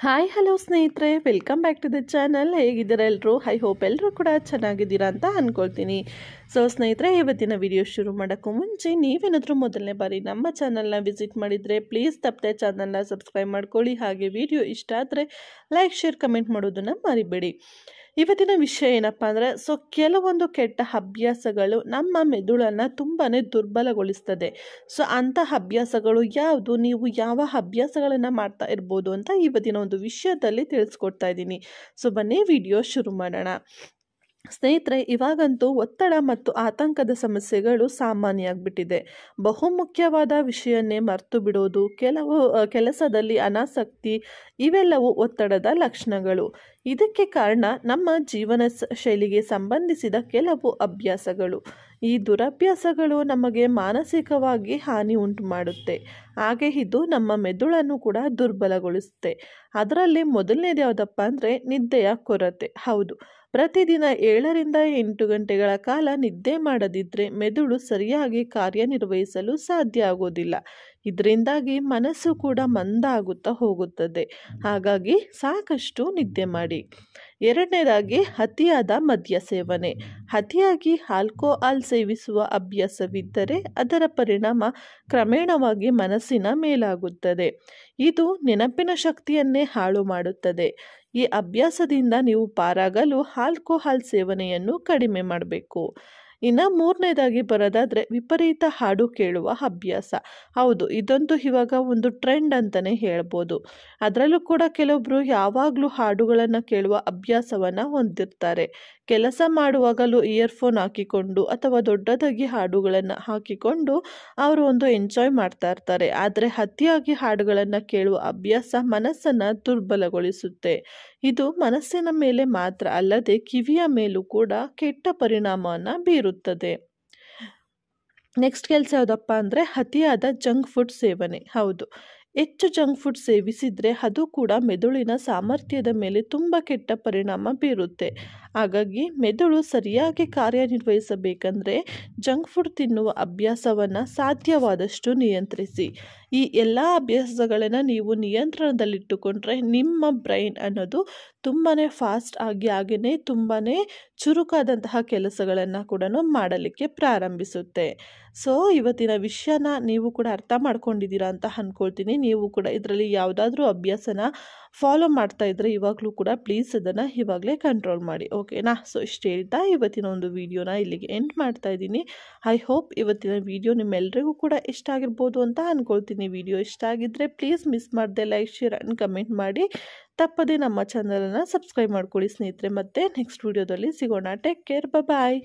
hi hello ಸ್ನೇಹಿತರೆ welcome back to the channel ಹೇಗಿದ್ದೀರ ಎಲ್ಲರೂ ಐ ಹೋಪ್ ಎಲ್ಲರೂ ಕೂಡ ಚೆನ್ನಾಗಿದ್ದೀರಾ ಅಂತ ಅಂದ್ಕೊಳ್ತೀನಿ ಸೊ ಸ್ನೇಹಿತರೆ ಇವತ್ತಿನ ವಿಡಿಯೋ ಶುರು ಮಾಡೋಕ್ಕೂ ಮುಂಚೆ ನೀವೇನಾದರೂ ಮೊದಲನೇ ಬಾರಿ ನಮ್ಮ ಚಾನಲ್ನ ವಿಸಿಟ್ ಮಾಡಿದರೆ ಪ್ಲೀಸ್ ತಪ್ಪದೆ ಚಾನಲ್ನ ಸಬ್ಸ್ಕ್ರೈಬ್ ಮಾಡ್ಕೊಳ್ಳಿ ಹಾಗೆ ವಿಡಿಯೋ ಇಷ್ಟ ಆದರೆ ಲೈಕ್ ಶೇರ್ ಕಮೆಂಟ್ ಮಾಡೋದನ್ನು ಮರಿಬೇಡಿ ಇವತ್ತಿನ ವಿಷಯ ಏನಪ್ಪ ಅಂದರೆ ಸೊ ಕೆಲವೊಂದು ಕೆಟ್ಟ ಅಭ್ಯಾಸಗಳು ನಮ್ಮ ಮೆದುಳನ್ನು ತುಂಬಾ ದುರ್ಬಲಗೊಳಿಸ್ತದೆ ಸೊ ಅಂಥ ಅಭ್ಯಾಸಗಳು ಯಾವುದು ನೀವು ಯಾವ ಅಭ್ಯಾಸಗಳನ್ನು ಮಾಡ್ತಾ ಇರ್ಬೋದು ಅಂತ ಇವತ್ತಿನ ಒಂದು ವಿಷಯದಲ್ಲಿ ತಿಳಿಸ್ಕೊಡ್ತಾ ಇದ್ದೀನಿ ಸೊ ಬನ್ನಿ ವಿಡಿಯೋ ಶುರು ಮಾಡೋಣ ಸ್ನೇಹಿತರೆ ಇವಾಗಂತೂ ಒತ್ತಡ ಮತ್ತು ಆತಂಕದ ಸಮಸ್ಯೆಗಳು ಸಾಮಾನ್ಯ ಆಗಿಬಿಟ್ಟಿದೆ ಬಹುಮುಖ್ಯವಾದ ವಿಷಯನ್ನೇ ಮರೆತು ಬಿಡೋದು ಕೆಲವು ಕೆಲಸದಲ್ಲಿ ಅನಾಸಕ್ತಿ ಇವೆಲ್ಲವೂ ಒತ್ತಡದ ಲಕ್ಷಣಗಳು ಇದಕ್ಕೆ ಕಾರಣ ನಮ್ಮ ಜೀವನ ಶೈಲಿಗೆ ಸಂಬಂಧಿಸಿದ ಕೆಲವು ಅಭ್ಯಾಸಗಳು ಈ ದುರಭ್ಯಾಸಗಳು ನಮಗೆ ಮಾನಸಿಕವಾಗಿ ಹಾನಿ ಉಂಟು ಮಾಡುತ್ತೆ ಹಾಗೆ ಇದು ನಮ್ಮ ಮೆದುಳನ್ನು ಕೂಡ ದುರ್ಬಲಗೊಳಿಸುತ್ತೆ ಅದರಲ್ಲಿ ಮೊದಲನೇದು ಯಾವುದಪ್ಪ ಅಂದರೆ ನಿದ್ದೆಯ ಕೊರತೆ ಹೌದು ಪ್ರತಿದಿನ ಏಳರಿಂದ ಎಂಟು ಗಂಟೆಗಳ ಕಾಲ ನಿದ್ದೆ ಮಾಡದಿದ್ದರೆ ಮೆದುಳು ಸರಿಯಾಗಿ ಕಾರ್ಯನಿರ್ವಹಿಸಲು ಸಾಧ್ಯ ಆಗೋದಿಲ್ಲ ಇದರಿಂದಾಗಿ ಮನಸ್ಸು ಕೂಡ ಮಂದ ಆಗುತ್ತಾ ಹೋಗುತ್ತದೆ ಹಾಗಾಗಿ ಸಾಕಷ್ಟು ನಿದ್ದೆ ಮಾಡಿ ಎರಡನೇದಾಗಿ ಅತಿಯಾದ ಮದ್ಯ ಸೇವನೆ ಅತಿಯಾಗಿ ಆಲ್ಕೋಹಾಲ್ ಸೇವಿಸುವ ಅಭ್ಯಾಸವಿದ್ದರೆ ಅದರ ಪರಿಣಾಮ ಕ್ರಮೇಣವಾಗಿ ಮನಸ್ಸಿನ ಮೇಲಾಗುತ್ತದೆ ಇದು ನೆನಪಿನ ಶಕ್ತಿಯನ್ನೇ ಹಾಳು ಮಾಡುತ್ತದೆ ಈ ಅಭ್ಯಾಸದಿಂದ ನೀವು ಪಾರಾಗಲು ಆಲ್ಕೋಹಾಲ್ ಸೇವನೆಯನ್ನು ಕಡಿಮೆ ಮಾಡಬೇಕು ಇನ್ನು ಮೂರನೇದಾಗಿ ಬರೋದಾದರೆ ವಿಪರೀತ ಹಾಡು ಕೇಳುವ ಅಭ್ಯಾಸ ಹೌದು ಇದಂತೂ ಇವಾಗ ಒಂದು ಟ್ರೆಂಡ್ ಅಂತಲೇ ಹೇಳ್ಬೋದು ಅದರಲ್ಲೂ ಕೂಡ ಕೆಲವೊಬ್ಬರು ಯಾವಾಗಲೂ ಹಾಡುಗಳನ್ನು ಕೇಳುವ ಅಭ್ಯಾಸವನ್ನು ಹೊಂದಿರ್ತಾರೆ ಕೆಲಸ ಮಾಡುವಾಗಲೂ ಇಯರ್ಫೋನ್ ಹಾಕಿಕೊಂಡು ಅಥವಾ ದೊಡ್ಡದಾಗಿ ಹಾಡುಗಳನ್ನು ಹಾಕಿಕೊಂಡು ಅವರು ಒಂದು ಎಂಜಾಯ್ ಮಾಡ್ತಾ ಇರ್ತಾರೆ ಆದರೆ ಅತಿಯಾಗಿ ಹಾಡುಗಳನ್ನು ಕೇಳುವ ಅಭ್ಯಾಸ ಮನಸ್ಸನ್ನು ದುರ್ಬಲಗೊಳಿಸುತ್ತೆ ಇದು ಮನಸ್ಸಿನ ಮೇಲೆ ಮಾತ್ರ ಅಲ್ಲದೆ ಕಿವಿಯ ಮೇಲೂ ಕೂಡ ಕೆಟ್ಟ ಪರಿಣಾಮವನ್ನು ಬೀರುತ್ತೆ ಇರುತ್ತದೆ ನೆಕ್ಸ್ಟ್ ಕೆಲಸ ಯಾವುದಪ್ಪ ಅಂದರೆ ಅತಿಯಾದ ಜಂಕ್ ಫುಡ್ ಸೇವನೆ ಹೌದು ಹೆಚ್ಚು ಜಂಕ್ ಫುಡ್ ಸೇವಿಸಿದರೆ ಅದು ಕೂಡ ಮೆದುಳಿನ ಸಾಮರ್ಥ್ಯದ ಮೇಲೆ ತುಂಬ ಕೆಟ್ಟ ಪರಿಣಾಮ ಬೀರುತ್ತೆ ಹಾಗಾಗಿ ಮೆದುಳು ಸರಿಯಾಗಿ ಕಾರ್ಯನಿರ್ವಹಿಸಬೇಕೆಂದರೆ ಜಂಕ್ ಫುಡ್ ತಿನ್ನುವ ಅಭ್ಯಾಸವನ್ನು ಸಾಧ್ಯವಾದಷ್ಟು ನಿಯಂತ್ರಿಸಿ ಈ ಎಲ್ಲ ಅಭ್ಯಾಸಗಳನ್ನು ನೀವು ನಿಯಂತ್ರಣದಲ್ಲಿಟ್ಟುಕೊಂಡ್ರೆ ನಿಮ್ಮ ಬ್ರೈನ್ ಅನ್ನೋದು ತುಂಬಾ ಫಾಸ್ಟ್ ಆಗಿ ಹಾಗೆಯೇ ತುಂಬಾ ಚುರುಕಾದಂತಹ ಕೆಲಸಗಳನ್ನು ಕೂಡ ಮಾಡಲಿಕ್ಕೆ ಪ್ರಾರಂಭಿಸುತ್ತೆ ಸೊ ಇವತ್ತಿನ ವಿಷಯನ ನೀವು ಕೂಡ ಅರ್ಥ ಮಾಡ್ಕೊಂಡಿದ್ದೀರಾ ಅಂತ ಅಂದ್ಕೊಳ್ತೀನಿ ನೀವು ಕೂಡ ಇದರಲ್ಲಿ ಯಾವುದಾದ್ರೂ ಅಭ್ಯಾಸನ ಫಾಲೋ ಮಾಡ್ತಾ ಇದ್ದರೆ ಇವಾಗಲೂ ಕೂಡ ಪ್ಲೀಸ್ ಅದನ್ನು ಇವಾಗಲೇ ಕಂಟ್ರೋಲ್ ಮಾಡಿ ಓಕೆನಾ ಸೊ ಇಷ್ಟು ಹೇಳ್ತಾ ಇವತ್ತಿನ ಒಂದು ವಿಡಿಯೋನ ಇಲ್ಲಿಗೆ ಎಂಡ್ ಮಾಡ್ತಾ ಇದ್ದೀನಿ ಐ ಹೋಪ್ ಇವತ್ತಿನ ವಿಡಿಯೋ ನಿಮ್ಮೆಲ್ಲರಿಗೂ ಕೂಡ ಇಷ್ಟ ಆಗಿರ್ಬೋದು ಅಂತ ಅಂದ್ಕೊಳ್ತೀನಿ ವಿಡಿಯೋ ಇಷ್ಟ ಆಗಿದ್ದರೆ ಪ್ಲೀಸ್ ಮಿಸ್ ಮಾಡದೆ ಲೈಕ್ ಶೇರ್ ಆ್ಯಂಡ್ ಕಮೆಂಟ್ ಮಾಡಿ ತಪ್ಪದೇ ನಮ್ಮ ಚಾನಲನ್ನು ಸಬ್ಸ್ಕ್ರೈಬ್ ಮಾಡ್ಕೊಳ್ಳಿ ಸ್ನೇಹಿತರೆ ಮತ್ತೆ ನೆಕ್ಸ್ಟ್ ವೀಡಿಯೋದಲ್ಲಿ ಸಿಗೋಣ ಟೇಕ್ ಕೇರ್ ಬಾಯ್